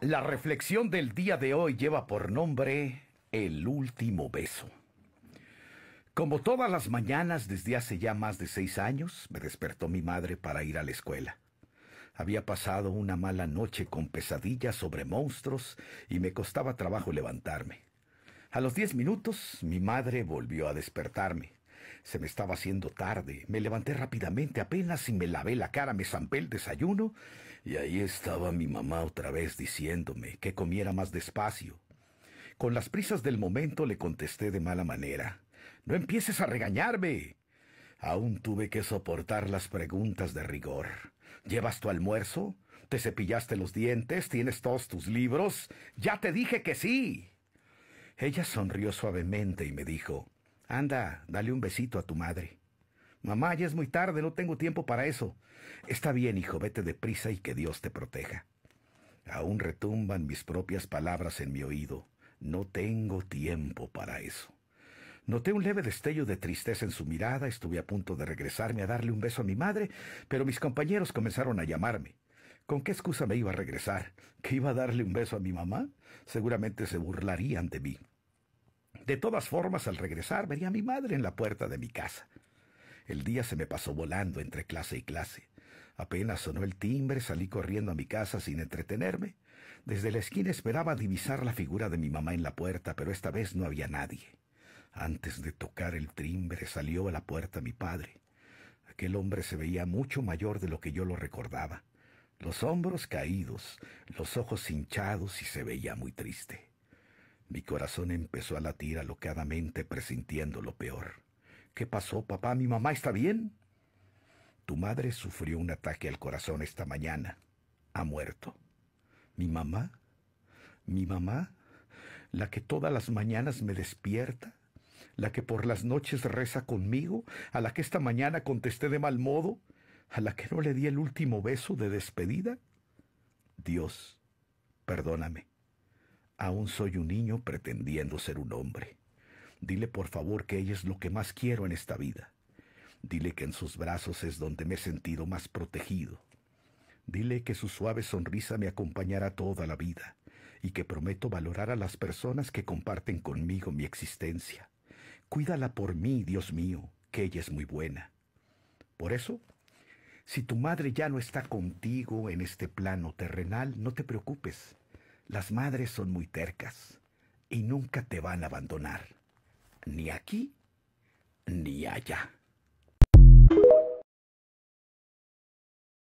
La reflexión del día de hoy lleva por nombre El último beso. Como todas las mañanas desde hace ya más de seis años, me despertó mi madre para ir a la escuela. Había pasado una mala noche con pesadillas sobre monstruos y me costaba trabajo levantarme. A los diez minutos mi madre volvió a despertarme. Se me estaba haciendo tarde. Me levanté rápidamente, apenas y me lavé la cara, me zampé el desayuno y ahí estaba mi mamá otra vez diciéndome que comiera más despacio. Con las prisas del momento le contesté de mala manera. No empieces a regañarme. Aún tuve que soportar las preguntas de rigor. ¿Llevas tu almuerzo? ¿Te cepillaste los dientes? ¿Tienes todos tus libros? Ya te dije que sí. Ella sonrió suavemente y me dijo, Anda, dale un besito a tu madre. Mamá, ya es muy tarde, no tengo tiempo para eso. Está bien, hijo, vete deprisa y que Dios te proteja. Aún retumban mis propias palabras en mi oído. No tengo tiempo para eso. Noté un leve destello de tristeza en su mirada, estuve a punto de regresarme a darle un beso a mi madre, pero mis compañeros comenzaron a llamarme. ¿Con qué excusa me iba a regresar? ¿Que iba a darle un beso a mi mamá? Seguramente se burlarían de mí. De todas formas, al regresar vería a mi madre en la puerta de mi casa. El día se me pasó volando entre clase y clase. Apenas sonó el timbre, salí corriendo a mi casa sin entretenerme. Desde la esquina esperaba divisar la figura de mi mamá en la puerta, pero esta vez no había nadie. Antes de tocar el timbre salió a la puerta mi padre. Aquel hombre se veía mucho mayor de lo que yo lo recordaba. Los hombros caídos, los ojos hinchados y se veía muy triste. Mi corazón empezó a latir alocadamente presintiendo lo peor. ¿Qué pasó, papá? ¿Mi mamá está bien? Tu madre sufrió un ataque al corazón esta mañana. Ha muerto. ¿Mi mamá? ¿Mi mamá? ¿La que todas las mañanas me despierta? ¿La que por las noches reza conmigo? ¿A la que esta mañana contesté de mal modo? ¿A la que no le di el último beso de despedida? Dios, perdóname. Aún soy un niño pretendiendo ser un hombre. Dile por favor que ella es lo que más quiero en esta vida. Dile que en sus brazos es donde me he sentido más protegido. Dile que su suave sonrisa me acompañará toda la vida y que prometo valorar a las personas que comparten conmigo mi existencia. Cuídala por mí, Dios mío, que ella es muy buena. Por eso, si tu madre ya no está contigo en este plano terrenal, no te preocupes. Las madres son muy tercas y nunca te van a abandonar, ni aquí ni allá.